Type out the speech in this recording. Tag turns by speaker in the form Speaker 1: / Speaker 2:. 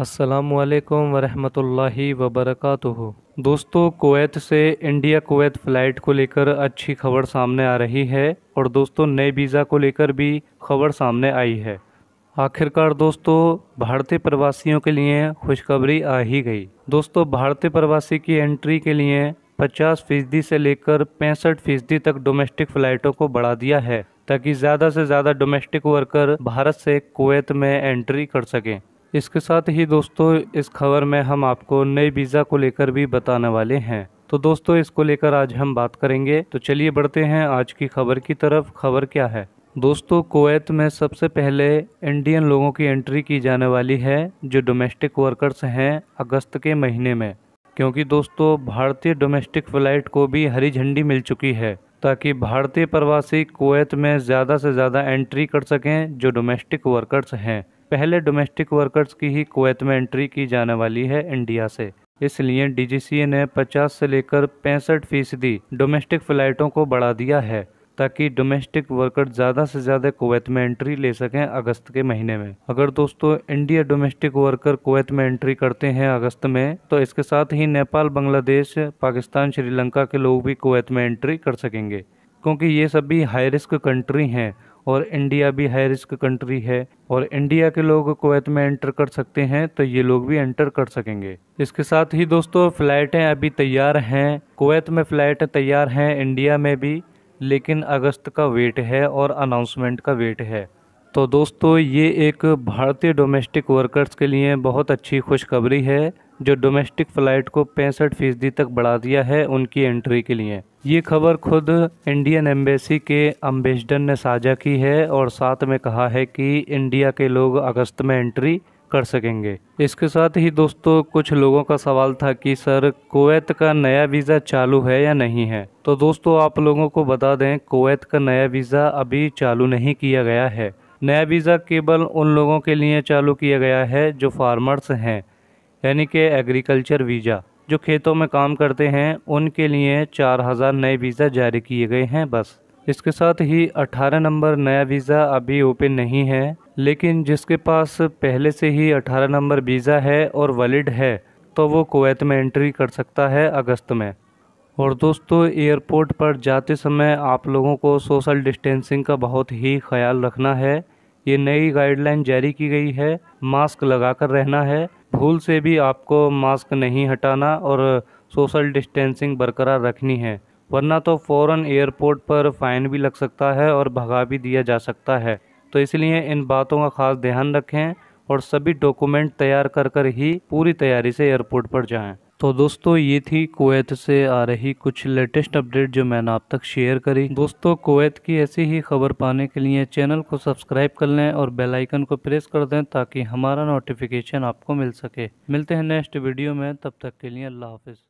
Speaker 1: असलकम वरहमल वबरक दोस्तों कुवैत से इंडिया कुवैत फ़्लाइट को लेकर अच्छी खबर सामने आ रही है और दोस्तों नए वीज़ा को लेकर भी खबर सामने आई है आखिरकार दोस्तों भारतीय प्रवासियों के लिए खुशखबरी आ ही गई दोस्तों भारतीय प्रवासी की एंट्री के लिए 50 फीसदी से लेकर पैंसठ फीसदी तक डोमेस्टिक फ़्लाइटों को बढ़ा दिया है ताकि ज़्यादा से ज़्यादा डोमेस्टिक वर्कर भारत से कुवैत में एंट्री कर सकें इसके साथ ही दोस्तों इस खबर में हम आपको नए वीज़ा को लेकर भी बताने वाले हैं तो दोस्तों इसको लेकर आज हम बात करेंगे तो चलिए बढ़ते हैं आज की खबर की तरफ खबर क्या है दोस्तों कोवैत में सबसे पहले इंडियन लोगों की एंट्री की जाने वाली है जो डोमेस्टिक वर्कर्स हैं अगस्त के महीने में क्योंकि दोस्तों भारतीय डोमेस्टिक फ्लाइट को भी हरी झंडी मिल चुकी है ताकि भारतीय प्रवासी कोवैत में ज़्यादा से ज़्यादा एंट्री कर सकें जो डोमेस्टिक वर्कर्स हैं पहले डोमेस्टिक वर्कर्स की ही कुवैत में एंट्री की जाने वाली है इंडिया से इसलिए डीजीसीए ने 50 से लेकर पैंसठ फीसदी डोमेस्टिक फ्लाइटों को बढ़ा दिया है ताकि डोमेस्टिक वर्कर ज़्यादा से ज़्यादा कुवैत में एंट्री ले सकें अगस्त के महीने में अगर दोस्तों इंडिया डोमेस्टिक वर्कर कुवैत में एंट्री करते हैं अगस्त में तो इसके साथ ही नेपाल बांग्लादेश पाकिस्तान श्रीलंका के लोग भी कुवैत में एंट्री कर सकेंगे क्योंकि ये सभी हाई रिस्क कंट्री हैं और इंडिया भी हाई रिस्क कंट्री है और इंडिया के लोग कुवैत में एंटर कर सकते हैं तो ये लोग भी एंटर कर सकेंगे इसके साथ ही दोस्तों फ़्लाइटें अभी तैयार हैं कुवैत में फ्लाइट तैयार हैं इंडिया में भी लेकिन अगस्त का वेट है और अनाउंसमेंट का वेट है तो दोस्तों ये एक भारतीय डोमेस्टिक वर्कर्स के लिए बहुत अच्छी खुशखबरी है जो डोमेस्टिक फ़्लाइट को पैंसठ फीसदी तक बढ़ा दिया है उनकी एंट्री के लिए ये खबर खुद इंडियन एम्बेसी के अम्बेसडर ने साझा की है और साथ में कहा है कि इंडिया के लोग अगस्त में एंट्री कर सकेंगे इसके साथ ही दोस्तों कुछ लोगों का सवाल था कि सर कुवैत का नया वीज़ा चालू है या नहीं है तो दोस्तों आप लोगों को बता दें कुवैत का नया वीज़ा अभी चालू नहीं किया गया है नया वीज़ा केवल उन लोगों के लिए चालू किया गया है जो फार्मर्स हैं यानी कि एग्रीकल्चर वीज़ा जो खेतों में काम करते हैं उनके लिए चार हज़ार नए वीज़ा जारी किए गए हैं बस इसके साथ ही 18 नंबर नया वीज़ा अभी ओपन नहीं है लेकिन जिसके पास पहले से ही 18 नंबर वीज़ा है और वैलिड है तो वो कुवैत में एंट्री कर सकता है अगस्त में और दोस्तों एयरपोर्ट पर जाते समय आप लोगों को सोशल डिस्टेंसिंग का बहुत ही ख्याल रखना है ये नई गाइडलाइन जारी की गई है मास्क लगाकर रहना है भूल से भी आपको मास्क नहीं हटाना और सोशल डिस्टेंसिंग बरकरार रखनी है वरना तो फ़ौर एयरपोर्ट पर फ़ाइन भी लग सकता है और भगा भी दिया जा सकता है तो इसलिए इन बातों का ख़ास ध्यान रखें और सभी डॉक्यूमेंट तैयार कर कर ही पूरी तैयारी से एयरपोर्ट पर जाएं। तो दोस्तों ये थी कुवैत से आ रही कुछ लेटेस्ट अपडेट जो मैंने आप तक शेयर करी दोस्तों कुवैत की ऐसी ही खबर पाने के लिए चैनल को सब्सक्राइब कर लें और बेल आइकन को प्रेस कर दें ताकि हमारा नोटिफिकेशन आपको मिल सके मिलते हैं नेक्स्ट वीडियो में तब तक के लिए अल्लाह हाफिज़